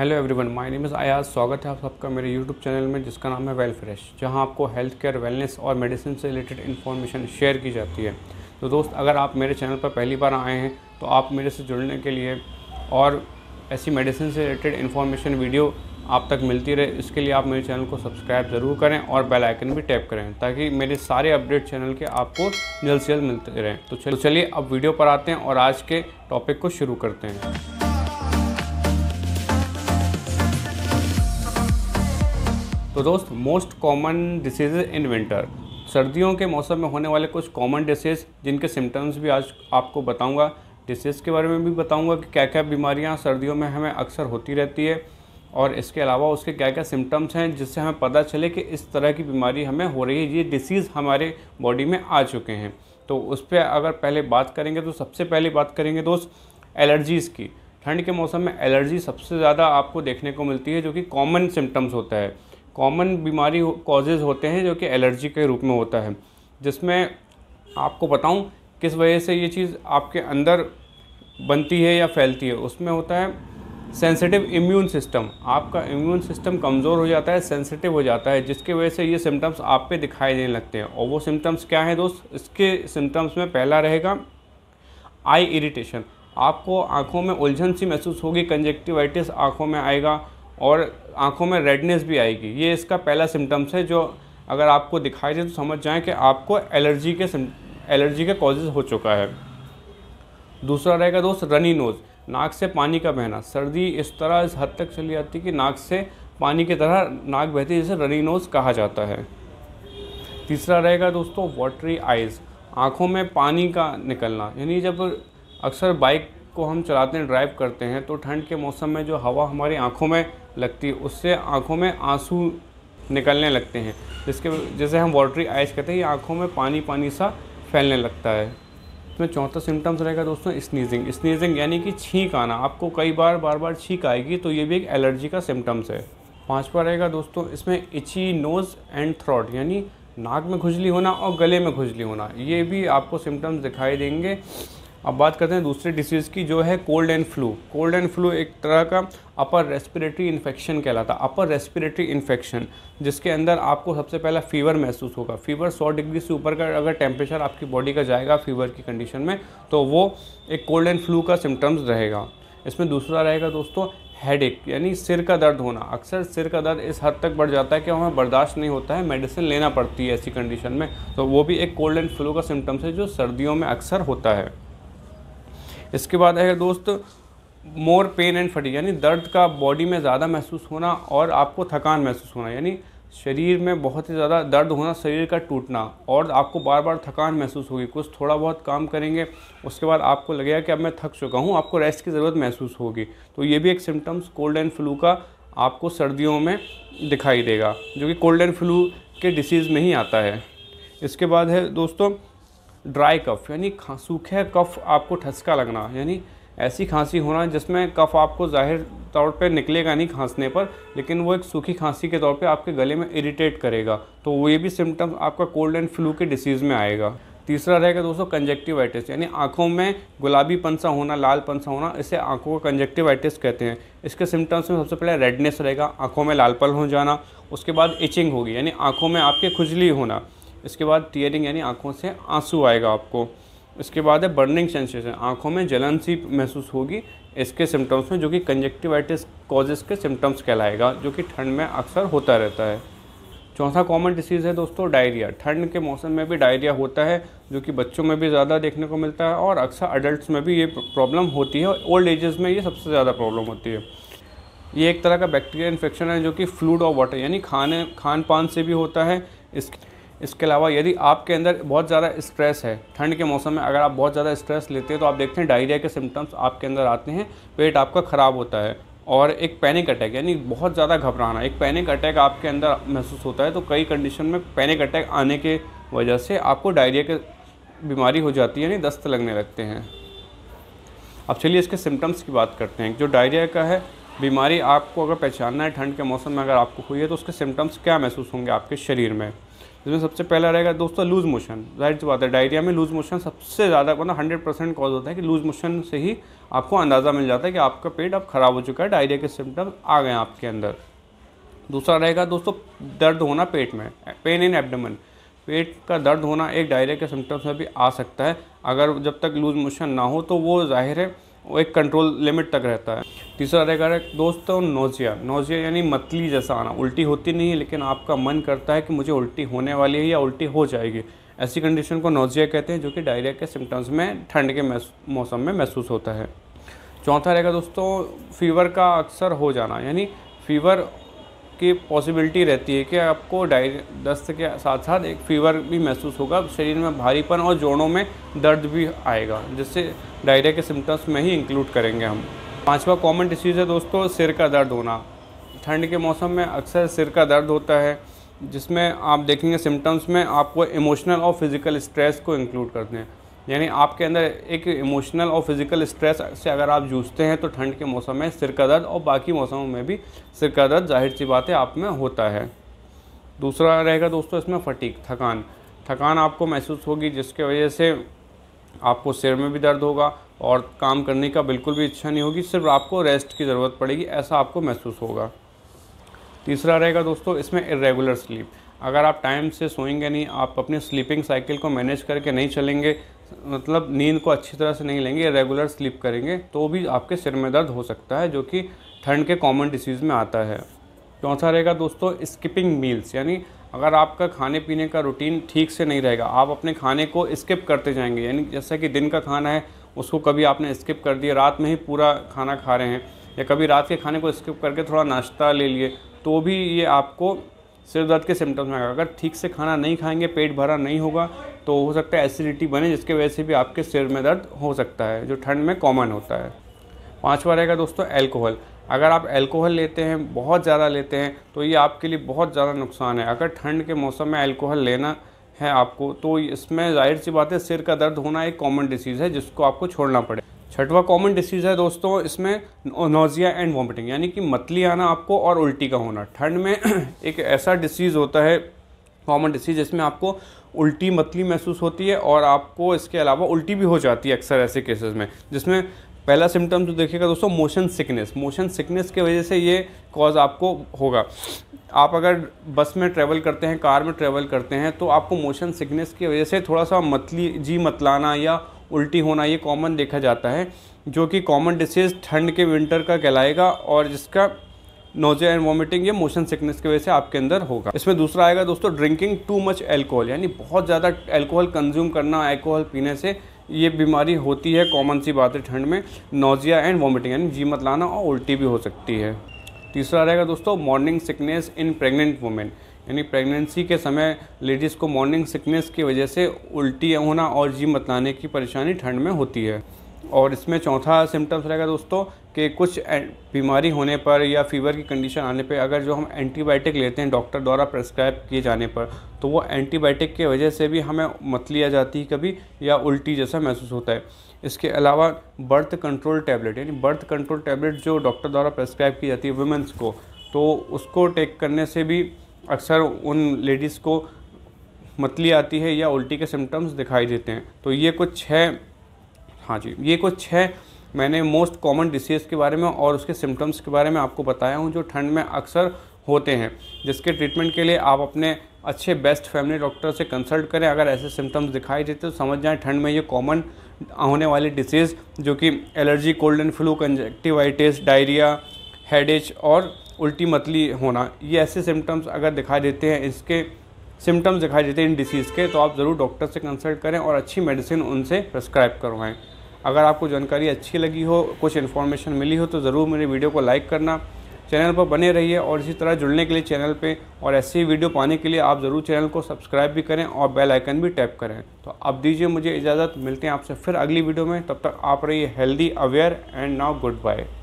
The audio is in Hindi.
hello everyone my name is Ayaz स्वागत है आप सबका मेरे यूट्यूब चैनल में जिसका नाम है वेल फ्रेश जहाँ आपको हेल्थ केयर वेलनेस और मेडिसिन से रिलेटेड इन्फॉर्मेशन शेयर की जाती है तो दोस्त अगर आप मेरे चैनल पर पहली बार आए हैं तो आप मेरे से जुड़ने के लिए और ऐसी मेडिसिन से रिलेटेड इन्फॉर्मेशन वीडियो आप तक मिलती रहे इसके लिए आप मेरे चैनल को सब्सक्राइब ज़रूर करें और बेल आइकन भी टैप करें ताकि मेरे सारे अपडेट चैनल के आपको जल्द से जल्द मिलते रहें तो चलिए अब वीडियो पर आते हैं और आज के टॉपिक को शुरू करते हैं तो दोस्त most common disease in winter सर्दियों के मौसम में होने वाले कुछ कॉमन डिसीज़ जिनके सिम्टम्स भी आज आपको बताऊंगा डिसीज़ के बारे में भी बताऊंगा कि क्या क्या बीमारियां सर्दियों में हमें अक्सर होती रहती है और इसके अलावा उसके क्या क्या सिम्टम्स हैं जिससे हमें पता चले कि इस तरह की बीमारी हमें हो रही है ये डिसीज़ हमारे बॉडी में आ चुके हैं तो उस पर अगर पहले बात करेंगे तो सबसे पहले बात करेंगे दोस्त एलर्जीज़ की ठंड के मौसम में एलर्जी सबसे ज़्यादा आपको देखने को मिलती है जो कि कॉमन सिम्टम्स होता है कॉमन बीमारी कॉजेज़ होते हैं जो कि एलर्जी के रूप में होता है जिसमें आपको बताऊं किस वजह से ये चीज़ आपके अंदर बनती है या फैलती है उसमें होता है सेंसिटिव इम्यून सिस्टम आपका इम्यून सिस्टम कमज़ोर हो जाता है सेंसिटिव हो जाता है जिसके वजह से ये सिम्टम्स आप पे दिखाई देने लगते हैं और वो सिम्टम्स क्या हैं दोस्त इसके सिम्टम्स में पहला रहेगा आई इरीटेशन आपको आँखों में उलझन सी महसूस होगी कंजेक्टिवाइटिस आँखों में आएगा और आँखों में रेडनेस भी आएगी ये इसका पहला सिम्टम्स है जो अगर आपको दिखाई दे तो समझ जाएं कि आपको एलर्जी के एलर्जी के कॉजेज हो चुका है दूसरा रहेगा दोस्त रनी नोज़ नाक से पानी का बहना सर्दी इस तरह इस हद तक चली जाती कि नाक से पानी की तरह नाक बहती जिसे रनी नोज़ कहा जाता है तीसरा रहेगा दोस्तों वाटरी आइज़ आँखों में पानी का निकलना यानी जब अक्सर बाइक को हम चलाते हैं ड्राइव करते हैं तो ठंड के मौसम में जो हवा हमारी आँखों में लगती है उससे आँखों में आंसू निकलने लगते हैं जिसके जैसे हम वाटरी आइस कहते हैं ये आँखों में पानी पानी सा फैलने लगता है इसमें चौथा सिम्टम्स रहेगा दोस्तों स्नीजिंग स्नीजिंग यानी कि छींक आना आपको कई बार बार बार छींक आएगी तो ये भी एक एलर्जी का सिम्टम्स है पाँचवा रहेगा दोस्तों इसमें इची नोज़ एंड थ्रॉट यानी नाक में खुजली होना और गले में खुजली होना ये भी आपको सिम्टम्स दिखाई देंगे अब बात करते हैं दूसरे डिसीज़ की जो है cold and flu cold and flu एक तरह का अपर रेस्पिरेटरी इन्फेक्शन कहलाता है अपर रेस्पिरेटरी इन्फेक्शन जिसके अंदर आपको सबसे पहला फीवर महसूस होगा फीवर 100 डिग्री से ऊपर का अगर टेम्परेचर आपकी बॉडी का जाएगा फीवर की कंडीशन में तो वो एक कोल्ड एंड फ्लू का सिम्टम्स रहेगा इसमें दूसरा रहेगा दोस्तों हेड यानी सिर का दर्द होना अक्सर सिर का दर्द इस हद तक बढ़ जाता है कि हमें बर्दाश्त नहीं होता है मेडिसिन लेना पड़ती है ऐसी कंडीशन में तो वो भी एक कोल्ड एंड फ्लू का सिम्टम्स है जो सर्दियों में अक्सर होता है इसके बाद है दोस्त मोर पेन एंड फटी यानी दर्द का बॉडी में ज़्यादा महसूस होना और आपको थकान महसूस होना यानी शरीर में बहुत ही ज़्यादा दर्द होना शरीर का टूटना और आपको बार बार थकान महसूस होगी कुछ थोड़ा बहुत काम करेंगे उसके बाद आपको लगेगा कि अब मैं थक चुका हूँ आपको रेस्ट की ज़रूरत महसूस होगी तो ये भी एक सिम्टम्स कोल्ड एंड फ्लू का आपको सर्दियों में दिखाई देगा जो कि कोल्ड एंड फ्लू के डिसीज़ में ही आता है इसके बाद है दोस्तों ड्राई कफ यानी सूखे कफ आपको ठसका लगना यानी ऐसी खांसी होना जिसमें कफ आपको जाहिर तौर पे निकलेगा नहीं खांसने पर लेकिन वो एक सूखी खांसी के तौर पे आपके गले में इरिटेट करेगा तो ये भी सिम्टम्स आपका कोल्ड एंड फ्लू के डिसीज़ में आएगा तीसरा रहेगा दोस्तों कंजेक्टिवाइटिस यानी आँखों में गुलाबी पंसा होना लाल पंसा होना इसे आँखों का कंजेक्टिवाइटिस कहते हैं इसके सिम्टम्स में सबसे पहले रेडनेस रहेगा आँखों में लालपन हो जाना उसके बाद इचिंग होगी यानी आँखों में आपके खुजली होना इसके बाद टीयरिंग यानी आँखों से आंसू आएगा आपको इसके बाद है बर्निंग सेंसेशन आँखों में जलन सी महसूस होगी इसके सिम्टम्स में जो कि कंजक्टिवाइटिस कॉजेस के सिम्टम्स कहलाएगा जो कि ठंड में अक्सर होता रहता है चौथा कॉमन डिसीज़ है दोस्तों डायरिया ठंड के मौसम में भी डायरिया होता है जो कि बच्चों में भी ज़्यादा देखने को मिलता है और अक्सर अडल्ट में भी ये प्रॉब्लम होती है और ओल्ड एजेस में ये सबसे ज़्यादा प्रॉब्लम होती है ये एक तरह का बैक्टीरिया इन्फेक्शन है जो कि फ्लूड और वाटर यानी खाने खान पान से भी होता है इस इसके अलावा यदि आपके अंदर बहुत ज़्यादा स्ट्रेस है ठंड के मौसम में अगर आप बहुत ज़्यादा स्ट्रेस लेते हैं तो आप देखते हैं डायरिया के सिम्टम्स आपके अंदर आते हैं पेट आपका ख़राब होता है और एक पैनिक अटैक यानी बहुत ज़्यादा घबराना एक पैनिक अटैक आपके अंदर महसूस होता है तो कई कंडीशन में पैनिक अटैक आने के वजह से आपको डायरिया की बीमारी हो जाती है यानी दस्त लगने लगते हैं अब चलिए इसके सिम्टम्स की बात करते हैं जो डायरिया का है बीमारी आपको अगर पहचानना है ठंड के मौसम में अगर आपको हुई है तो उसके सिम्टम्स क्या महसूस होंगे आपके शरीर में जिसमें सबसे पहला रहेगा दोस्तों लूज़ मोशन जाहिर सी बात है डायरिया में लूज़ मोशन सबसे ज़्यादा मतलब हंड्रेड परसेंट कॉज होता है कि लूज़ मोशन से ही आपको अंदाज़ा मिल जाता है कि आपका पेट अब ख़राब हो चुका है डायरिया के सिम्टम्स आ गए आपके अंदर दूसरा रहेगा दोस्तों दर्द होना पेट में पेन इन एबडमन पेट का दर्द होना एक डायरिया के सिम्टम्स में भी आ सकता है अगर जब तक लूज़ मोशन ना हो तो वो जाहिर है वो एक कंट्रोल लिमिट तक रहता है तीसरा रहेगा दोस्तों नोजिया नोजिया यानी मतली जैसा आना उल्टी होती नहीं है लेकिन आपका मन करता है कि मुझे उल्टी होने वाली है या उल्टी हो जाएगी ऐसी कंडीशन को नोजिया कहते हैं जो कि डायरिया के सिम्टम्स में ठंड के मौसम में महसूस होता है चौथा रहेगा दोस्तों फीवर का अक्सर हो जाना यानी फीवर की पॉसिबिलिटी रहती है कि आपको डायरी दस्त के साथ साथ एक फीवर भी महसूस होगा शरीर में भारीपन और जोड़ों में दर्द भी आएगा जिससे डायरिया के सिम्टम्स में ही इंक्लूड करेंगे हम पांचवा कॉमन डिसीज़ है दोस्तों सिर का दर्द होना ठंड के मौसम में अक्सर सिर का दर्द होता है जिसमें आप देखेंगे सिम्टम्स में आपको इमोशनल और फिज़िकल स्ट्रेस को इंक्लूड करते हैं यानी आपके अंदर एक इमोशनल और फिज़िकल स्ट्रेस से अगर आप जूझते हैं तो ठंड के मौसम में सिर का दर्द और बाकी मौसमों में भी सिर का दर्द जाहिर सी बातें आप में होता है दूसरा रहेगा दोस्तों इसमें फटीक थकान थकान आपको महसूस होगी जिसके वजह से आपको सिर में भी दर्द होगा और काम करने का बिल्कुल भी इच्छा नहीं होगी सिर्फ आपको रेस्ट की ज़रूरत पड़ेगी ऐसा आपको महसूस होगा तीसरा रहेगा दोस्तों इसमें इरेगुलर स्लीप अगर आप टाइम से सोएंगे नहीं आप अपने स्लीपिंग साइकिल को मैनेज करके नहीं चलेंगे मतलब नींद को अच्छी तरह से नहीं लेंगे रेगुलर स्लीप करेंगे तो भी आपके सिर में दर्द हो सकता है जो कि ठंड के कॉमन डिसीज़ में आता है चौथा रहेगा दोस्तों स्किपिंग मील्स यानी अगर आपका खाने पीने का रूटीन ठीक से नहीं रहेगा आप अपने खाने को स्किप करते जाएंगे यानी जैसा कि दिन का खाना है उसको कभी आपने स्किप कर दिया रात में ही पूरा खाना खा रहे हैं या कभी रात के खाने को स्किप करके थोड़ा नाश्ता ले लिए तो भी ये आपको सिर दर्द के सिम्टम्स में आएगा अगर ठीक से खाना नहीं खाएंगे पेट भरा नहीं होगा तो हो सकता है एसिडिटी बने जिसके वजह से भी आपके सिर में दर्द हो सकता है जो ठंड में कॉमन होता है पाँचवा रहेगा दोस्तों एल्कोहल अगर आप एल्कोहल लेते हैं बहुत ज़्यादा लेते हैं तो ये आपके लिए बहुत ज़्यादा नुकसान है अगर ठंड के मौसम में एल्कोहल लेना है आपको तो इसमें जाहिर सी बात है सिर का दर्द होना एक कॉमन डिसीज़ है जिसको आपको छोड़ना पड़े छठवा कॉमन डिसीज़ है दोस्तों इसमें नोजिया एंड वॉमिटिंग यानी कि मतली आना आपको और उल्टी का होना ठंड में एक ऐसा डिसीज़ होता है कॉमन डिसीज़ जिसमें आपको उल्टी मतली महसूस होती है और आपको इसके अलावा उल्टी भी हो जाती है अक्सर ऐसे केसेस में जिसमें पहला सिम्टम जो देखिएगा दोस्तों मोशन सिकनेस मोशन सिकनेस के वजह से ये कॉज आपको होगा आप अगर बस में ट्रैवल करते हैं कार में ट्रैवल करते हैं तो आपको मोशन सिकनेस की वजह से थोड़ा सा मतली जी मतलाना या उल्टी होना ये कॉमन देखा जाता है जो कि कॉमन डिसीज़ ठंड के विंटर का कहलाएगा और जिसका नोजिया एंड वॉमिटिंग ये मोशन सिकनेस की वजह से आपके अंदर होगा इसमें दूसरा आएगा दोस्तों ड्रिंकिंग टू मच एल्कोहल यानी बहुत ज़्यादा एल्कोहल कंज्यूम करना एल्कोहल पीने से ये बीमारी होती है कॉमन सी बात है ठंड में नोज़िया एंड वॉमिटिंग यानी जी मत लाना और उल्टी भी हो सकती है तीसरा रहेगा दोस्तों morning sickness in pregnant women यानी प्रेगनेंसी के समय लेडीज़ को मॉर्निंग सिकनेस की वजह से उल्टी होना और जी मतलाने की परेशानी ठंड में होती है और इसमें चौथा सिम्टम्स रहेगा दोस्तों कि कुछ बीमारी होने पर या फीवर की कंडीशन आने पर अगर जो हम एंटीबायोटिक लेते हैं डॉक्टर द्वारा प्रेस्क्राइब किए जाने पर तो वो एंटीबायोटिक की वजह से भी हमें मतली आ जाती है कभी या उल्टी जैसा महसूस होता है इसके अलावा बर्थ कंट्रोल टैबलेट यानी बर्थ कंट्रोल टैबलेट जो डॉक्टर द्वारा प्रेस्क्राइब की जाती है वुमेंस को तो उसको टेक करने से भी अक्सर उन लेडीज़ को मतली आती है या उल्टी के सिम्टम्स दिखाई देते हैं तो ये कुछ छः हाँ जी ये कुछ छः मैंने मोस्ट कॉमन डिसीज़ के बारे में और उसके सिम्टम्स के बारे में आपको बताया हूँ जो ठंड में अक्सर होते हैं जिसके ट्रीटमेंट के लिए आप अपने अच्छे बेस्ट फैमिली डॉक्टर से कंसल्ट करें अगर ऐसे सिम्टम्स दिखाई देते तो समझ जाएं ठंड में ये कॉमन होने वाली डिसीज़ जो कि allergy cold and flu conjunctivitis diarrhoea headache और उल्टी मतली होना ये ऐसे सिम्टम्स अगर दिखाई देते हैं इसके सिम्टम्स दिखाई देते हैं इन डिसीज़ के तो आप ज़रूर डॉक्टर से कंसल्ट करें और अच्छी मेडिसिन उनसे प्रस्क्राइब करवाएँ अगर आपको जानकारी अच्छी लगी हो कुछ इन्फॉर्मेशन मिली हो तो ज़रूर मेरे वीडियो को लाइक करना चैनल पर बने रहिए और इसी तरह जुड़ने के लिए चैनल पे और ऐसी वीडियो पाने के लिए आप ज़रूर चैनल को सब्सक्राइब भी करें और बेल आइकन भी टैप करें तो अब दीजिए मुझे इजाज़त मिलते हैं आपसे फिर अगली वीडियो में तब तक आप रहिए healthy aware and now good bye